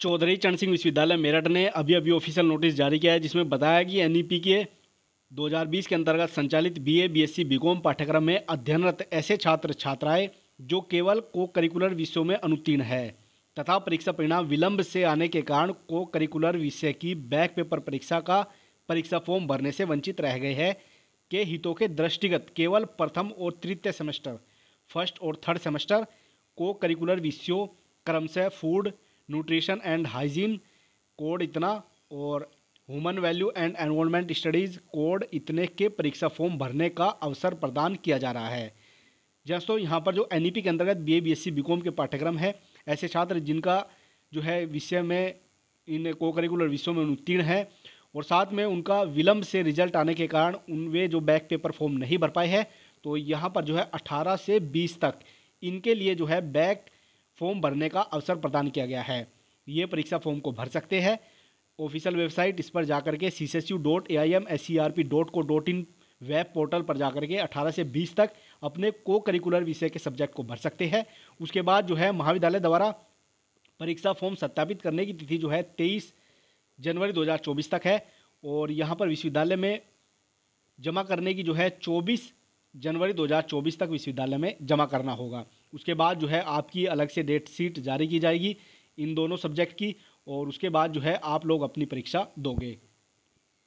चौधरी चरण सिंह विश्वविद्यालय मेरठ ने अभी अभी ऑफिशियल नोटिस जारी किया है जिसमें बताया कि एन e के 2020 के अंतर्गत संचालित बीए बीएससी बीकॉम पाठ्यक्रम में अध्ययनरत ऐसे छात्र छात्राएं जो केवल को करिकुलर विषयों में अनुत्तीर्ण है तथा परीक्षा परिणाम विलंब से आने के कारण को करिकुलर विषय की बैक पेपर परीक्षा का परीक्षा फॉर्म भरने से वंचित रह गए हैं के हितों के दृष्टिगत केवल प्रथम और तृतीय सेमेस्टर फर्स्ट और थर्ड सेमेस्टर को करिकुलर विषयों क्रमशः food nutrition and hygiene code इतना और human value and environment studies code इतने के परीक्षा फॉर्म भरने का अवसर प्रदान किया जा रहा है जैसो यहाँ पर जो एन e के अंतर्गत B A B S C के पाठ्यक्रम है ऐसे छात्र जिनका जो है विषय में इन को करिकुलर विषयों में उत्तीर्ण है और साथ में उनका विलंब से रिजल्ट आने के कारण उन वे जो बैक पेपर फॉर्म नहीं भर पाए हैं तो यहाँ पर जो है 18 से 20 तक इनके लिए जो है बैक फॉर्म भरने का अवसर प्रदान किया गया है ये परीक्षा फॉर्म को भर सकते हैं ऑफिशियल वेबसाइट इस पर जाकर K C S U dot A I M S C R P dot co dot in web portal पर जाकर के 18 से 20 तक अपने को करिकुलर विषय के सब्जेक्ट को भर सकते हैं उसके बाद जो है महाविद्यालय द्वारा परीक्षा फॉर्म सत्यापित करने की तिथि जो है 23 जनवरी 2024 तक है और यहाँ पर विश्वविद्यालय में जमा करने की जो है चौबीस जनवरी 2024 तक विश्वविद्यालय में जमा करना होगा उसके बाद जो है आपकी अलग से डेट शीट जारी की जाएगी इन दोनों सब्जेक्ट की और उसके बाद जो है आप लोग अपनी परीक्षा दोगे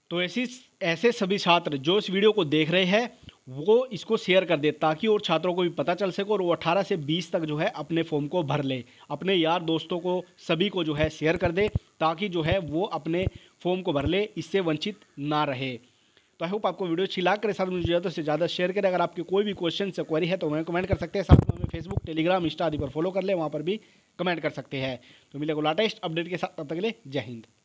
तो ऐसी ऐसे सभी छात्र जो इस वीडियो को देख रहे हैं वो इसको शेयर कर दे ताकि और छात्रों को भी पता चल सके और वो 18 से 20 तक जो है अपने फॉर्म को भर ले अपने यार दोस्तों को सभी को जो है शेयर कर दे ताकि जो है वो अपने फॉर्म को भर ले इससे वंचित ना रहे तो आई होप आपको वीडियो अच्छी लाग करे साथ मुझे ज़्यादा से ज़्यादा शेयर करें अगर आपकी कोई भी क्वेश्चन या क्वेरी है तो हमें कमेंट कर सकते हैं साथ में हमें फेसबुक टेलीग्राम इंस्टा आदि पर फॉलो कर ले वहाँ पर भी कमेंट कर सकते हैं तो मिलेगा लाटेस्ट अपडेट के साथ तब तक ले जय हिंद